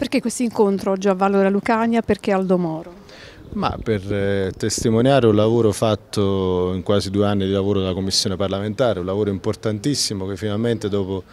Perché questo incontro oggi a Valora Lucania? Perché Aldo Moro? Ma per eh, testimoniare un lavoro fatto in quasi due anni di lavoro della Commissione parlamentare, un lavoro importantissimo che finalmente dopo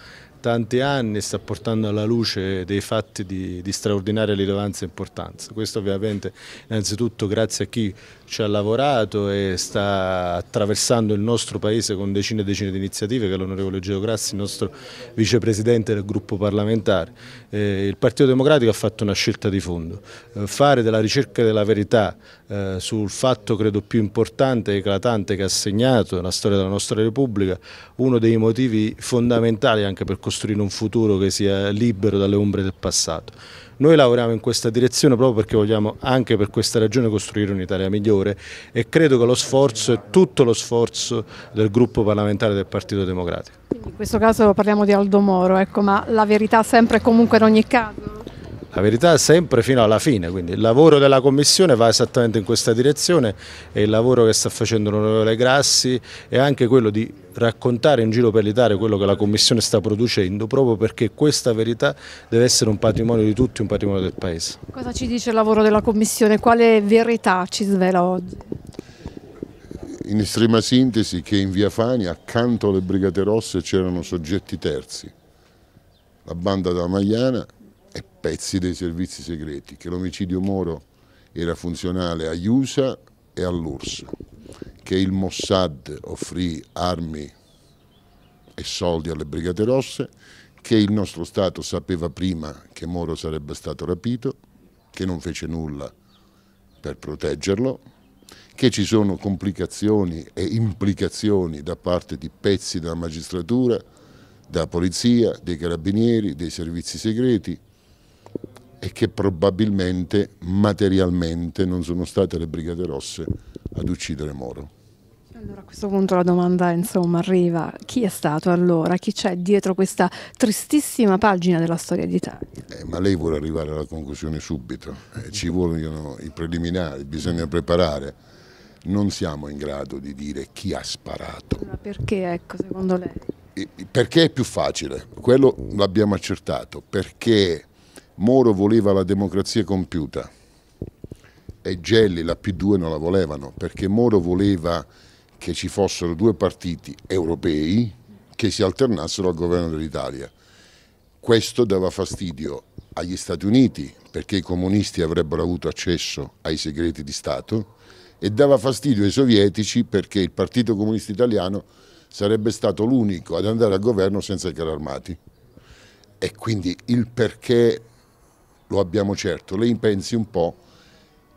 tanti anni sta portando alla luce dei fatti di, di straordinaria rilevanza e importanza. Questo ovviamente innanzitutto grazie a chi ci ha lavorato e sta attraversando il nostro Paese con decine e decine di iniziative, che è l'onorevole Gio Grassi, il nostro vicepresidente del gruppo parlamentare. Eh, il Partito Democratico ha fatto una scelta di fondo, eh, fare della ricerca della verità eh, sul fatto credo più importante e eclatante che ha segnato la storia della nostra Repubblica, uno dei motivi fondamentali anche per costruire costruire un futuro che sia libero dalle ombre del passato. Noi lavoriamo in questa direzione proprio perché vogliamo anche per questa ragione costruire un'Italia migliore e credo che lo sforzo è tutto lo sforzo del gruppo parlamentare del Partito Democratico. Quindi in questo caso parliamo di Aldo Moro, ecco, ma la verità sempre e comunque in ogni caso? La verità è sempre fino alla fine, quindi il lavoro della Commissione va esattamente in questa direzione e il lavoro che sta facendo l'onorevole Grassi è anche quello di raccontare in giro per l'Italia quello che la Commissione sta producendo proprio perché questa verità deve essere un patrimonio di tutti, un patrimonio del Paese. Cosa ci dice il lavoro della Commissione? Quale verità ci svela oggi? In estrema sintesi che in Via Fani accanto alle Brigate Rosse c'erano soggetti terzi, la banda della Magliana pezzi dei servizi segreti, che l'omicidio Moro era funzionale agli USA e all'URSS, che il Mossad offrì armi e soldi alle Brigate Rosse, che il nostro Stato sapeva prima che Moro sarebbe stato rapito, che non fece nulla per proteggerlo, che ci sono complicazioni e implicazioni da parte di pezzi della magistratura, della polizia, dei carabinieri, dei servizi segreti, e che probabilmente materialmente non sono state le Brigate Rosse ad uccidere Moro. Allora a questo punto la domanda insomma arriva, chi è stato allora, chi c'è dietro questa tristissima pagina della storia d'Italia? Eh, ma lei vuole arrivare alla conclusione subito, eh, ci vogliono i preliminari, bisogna preparare, non siamo in grado di dire chi ha sparato. Ma perché ecco secondo lei? Perché è più facile, quello l'abbiamo accertato, perché Moro voleva la democrazia compiuta e Gelli, la P2 non la volevano perché Moro voleva che ci fossero due partiti europei che si alternassero al governo dell'Italia. Questo dava fastidio agli Stati Uniti perché i comunisti avrebbero avuto accesso ai segreti di Stato e dava fastidio ai sovietici perché il Partito Comunista Italiano sarebbe stato l'unico ad andare al governo senza i carri armati. E quindi il perché lo abbiamo certo. Lei pensi un po'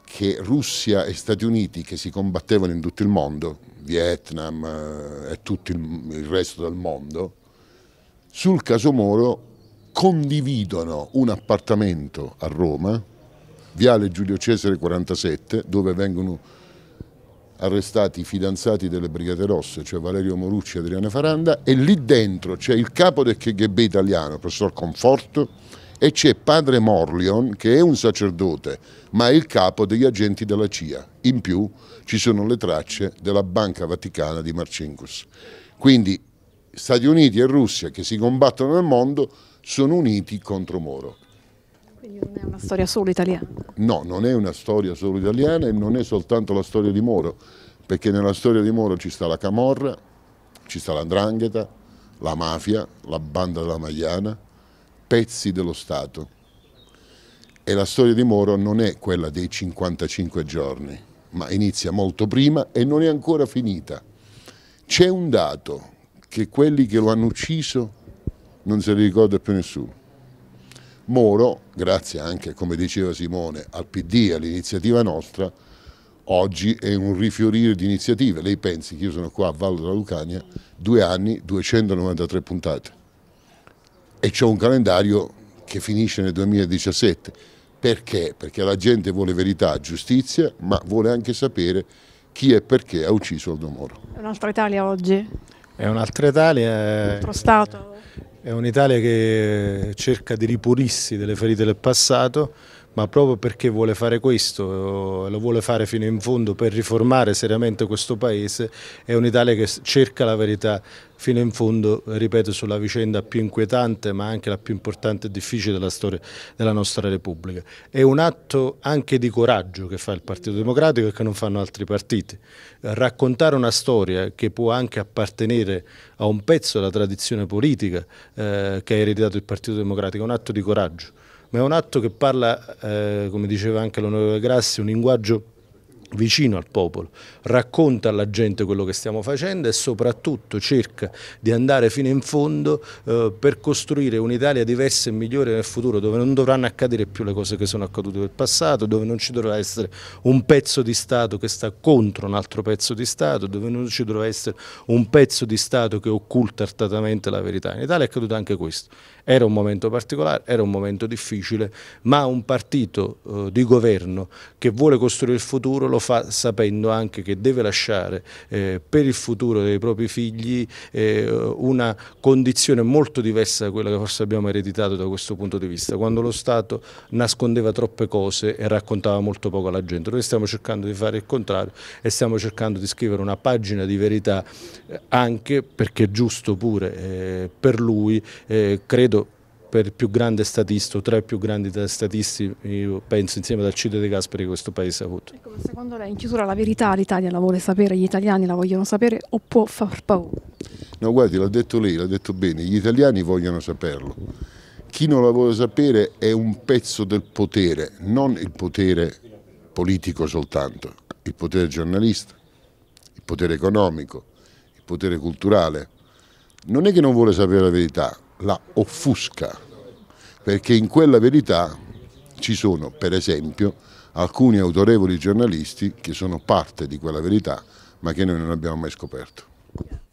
che Russia e Stati Uniti che si combattevano in tutto il mondo, Vietnam eh, e tutto il resto del mondo, sul caso Moro condividono un appartamento a Roma, Viale Giulio Cesare 47, dove vengono arrestati i fidanzati delle Brigate Rosse, cioè Valerio Morucci e Adriana Faranda, e lì dentro c'è il capo del KGB italiano, il professor Conforto, e c'è padre Morlion che è un sacerdote ma è il capo degli agenti della CIA. In più ci sono le tracce della Banca Vaticana di Marcinkus. Quindi Stati Uniti e Russia che si combattono nel mondo sono uniti contro Moro. Quindi non è una storia solo italiana? No, non è una storia solo italiana e non è soltanto la storia di Moro, perché nella storia di Moro ci sta la Camorra, ci sta l'Andrangheta, la mafia, la banda della Magliana, pezzi dello Stato. E la storia di Moro non è quella dei 55 giorni, ma inizia molto prima e non è ancora finita. C'è un dato che quelli che lo hanno ucciso non se ne ricorda più nessuno. Moro, grazie anche, come diceva Simone, al PD e all'iniziativa nostra, oggi è un rifiorire di iniziative. Lei pensi che io sono qua a Vallo della Lucania, due anni, 293 puntate e c'è un calendario che finisce nel 2017. Perché? Perché la gente vuole verità, giustizia, ma vuole anche sapere chi e perché ha ucciso Aldo Moro. È un'altra Italia oggi? È un'altra Italia. È eh, un altro Stato? È un'Italia che cerca di ripulirsi delle ferite del passato ma proprio perché vuole fare questo, lo vuole fare fino in fondo per riformare seriamente questo Paese, è un'Italia che cerca la verità fino in fondo, ripeto, sulla vicenda più inquietante ma anche la più importante e difficile della storia della nostra Repubblica. È un atto anche di coraggio che fa il Partito Democratico e che non fanno altri partiti. Raccontare una storia che può anche appartenere a un pezzo della tradizione politica eh, che ha ereditato il Partito Democratico è un atto di coraggio ma è un atto che parla, eh, come diceva anche l'onorevole Grassi, un linguaggio vicino al popolo, racconta alla gente quello che stiamo facendo e soprattutto cerca di andare fino in fondo eh, per costruire un'Italia diversa e migliore nel futuro, dove non dovranno accadere più le cose che sono accadute nel passato, dove non ci dovrà essere un pezzo di Stato che sta contro un altro pezzo di Stato, dove non ci dovrà essere un pezzo di Stato che occulta artatamente la verità. In Italia è accaduto anche questo. Era un momento particolare, era un momento difficile, ma un partito eh, di governo che vuole costruire il futuro lo fa sapendo anche che deve lasciare eh, per il futuro dei propri figli eh, una condizione molto diversa da quella che forse abbiamo ereditato da questo punto di vista, quando lo Stato nascondeva troppe cose e raccontava molto poco alla gente. Noi stiamo cercando di fare il contrario e stiamo cercando di scrivere una pagina di verità eh, anche perché è giusto pure eh, per lui, eh, credo per il più grande statista, tra i più grandi statisti, io penso insieme ad Alcide De Gasperi questo paese ha avuto. Ecco, secondo lei in chiusura la verità l'Italia la vuole sapere, gli italiani la vogliono sapere o può far paura? No, guardi, l'ha detto lei, l'ha detto bene, gli italiani vogliono saperlo. Chi non la vuole sapere è un pezzo del potere, non il potere politico soltanto, il potere giornalista, il potere economico, il potere culturale. Non è che non vuole sapere la verità, la offusca, perché in quella verità ci sono, per esempio, alcuni autorevoli giornalisti che sono parte di quella verità, ma che noi non abbiamo mai scoperto.